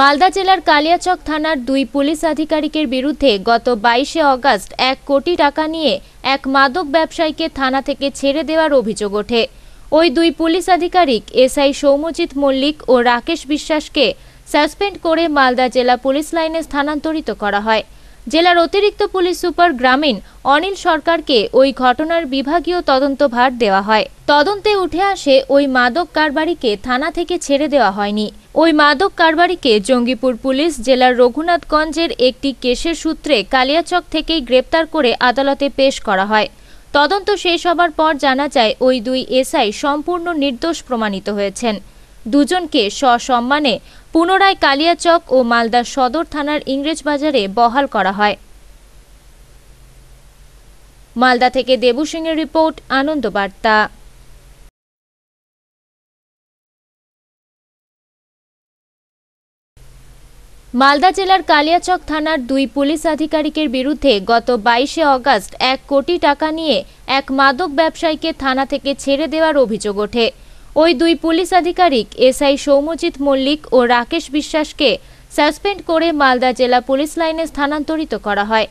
মালদা জেলার কালিয়াচক থানার দুই পুলিশ আধিকারিকের বিরুদ্ধে গত বাইশে অগাস্ট এক কোটি টাকা নিয়ে এক মাদক ব্যবসায়ীকে থানা থেকে ছেড়ে দেওয়ার অভিযোগ ওঠে ওই দুই পুলিশ আধিকারিক এসআই সৌমজিৎ মল্লিক ও রাকেশ বিশ্বাসকে সাসপেন্ড করে মালদা জেলা পুলিশ লাইনে স্থানান্তরিত করা হয় জেলার অতিরিক্ত পুলিশ সুপার গ্রামীণ অনিল সরকারকে ওই ঘটনার বিভাগীয় তদন্তভার দেওয়া হয় তদন্তে উঠে আসে ওই মাদক কারবারিকে থানা থেকে ছেড়ে দেওয়া হয়নি ওই মাদক কারবারিকে জঙ্গিপুর পুলিশ জেলার রঘুনাথগঞ্জের একটি কেসের সূত্রে কালিয়াচক থেকেই গ্রেপ্তার করে আদালতে পেশ করা হয় তদন্ত শেষ হবার পর জানা যায় ওই দুই এসআই সম্পূর্ণ নির্দোষ প্রমাণিত হয়েছেন দুজনকে সসম্মানে পুনরায় কালিয়াচক ও মালদা সদর থানার ইংরেজ বাজারে বহাল করা হয় মালদা থেকে দেবু সিংয়ের রিপোর্ট বার্তা মালদা জেলার কালিয়াচক থানার দুই পুলিশ আধিকারিকের বিরুদ্ধে গত বাইশে অগাস্ট এক কোটি টাকা নিয়ে এক মাদক ব্যবসায়ীকে থানা থেকে ছেড়ে দেওয়ার অভিযোগ ওঠে ওই দুই পুলিশ আধিকারিক এসআই সৌমজিৎ মল্লিক ও রাকেশ বিশ্বাসকে সাসপেন্ড করে মালদা জেলা পুলিশ লাইনে স্থানান্তরিত করা হয়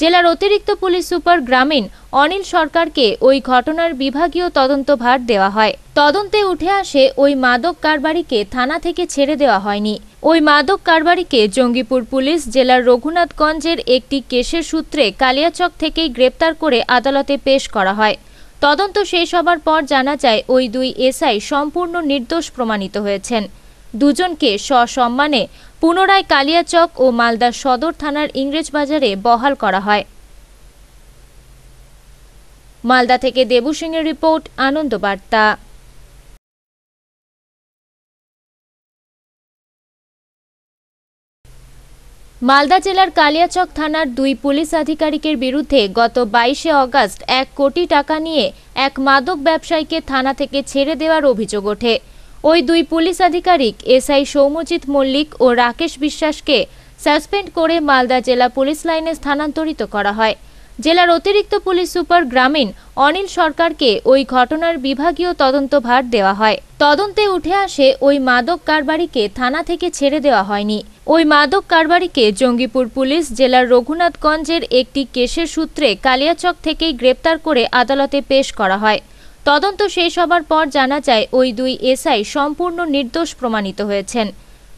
জেলার অতিরিক্ত পুলিশ সুপার গ্রামীণ অনিল সরকারকে ওই ঘটনার বিভাগীয় তদন্তভার দেওয়া হয় তদন্তে উঠে আসে ওই মাদক কারবারিকে থানা থেকে ছেড়ে দেওয়া হয়নি ওই মাদক কারবারিকে জঙ্গিপুর পুলিশ জেলার রঘুনাথগঞ্জের একটি কেসের সূত্রে কালিয়াচক থেকেই গ্রেপ্তার করে আদালতে পেশ করা হয় তদন্ত শেষ হবার পর জানা যায় ওই দুই এসআই সম্পূর্ণ নির্দোষ প্রমাণিত হয়েছেন দুজনকে সসম্মানে পুনরায় কালিয়াচক ও মালদা সদর থানার ইংরেজ বাজারে বহাল করা হয় মালদা থেকে দেবু সিংয়ের রিপোর্ট আনন্দবার্তা মালদা জেলার কালিয়াচক থানার দুই পুলিশ আধিকারিকের বিরুদ্ধে গত বাইশে অগাস্ট এক কোটি টাকা নিয়ে এক মাদক ব্যবসায়ীকে থানা থেকে ছেড়ে দেওয়ার অভিযোগ ওঠে ওই দুই পুলিশ আধিকারিক এসআই সৌমজিৎ মল্লিক ও রাকেশ বিশ্বাসকে সাসপেন্ড করে মালদা জেলা পুলিশ লাইনে স্থানান্তরিত করা হয় জেলার অতিরিক্ত পুলিশ সুপার গ্রামীণ অনিল সরকারকে ওই ঘটনার বিভাগীয় তদন্তভার দেওয়া হয় তদন্তে উঠে আসে ওই মাদক কারবারিকে থানা থেকে ছেড়ে দেওয়া হয়নি ওই মাদক কারবারিকে জঙ্গিপুর পুলিশ জেলার রঘুনাথগঞ্জের একটি কেসের সূত্রে কালিয়াচক থেকেই গ্রেপ্তার করে আদালতে পেশ করা হয় তদন্ত শেষ হবার পর জানা যায় ওই দুই এসআই সম্পূর্ণ নির্দোষ প্রমাণিত হয়েছেন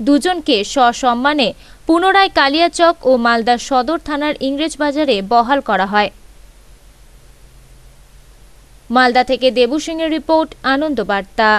দুজনকে সসম্মানে পুনরায় কালিয়াচক ও মালদা সদর থানার ইংরেজ বাজারে বহাল করা হয় মালদা থেকে দেবু সিংয়ের রিপোর্ট আনন্দ বার্তা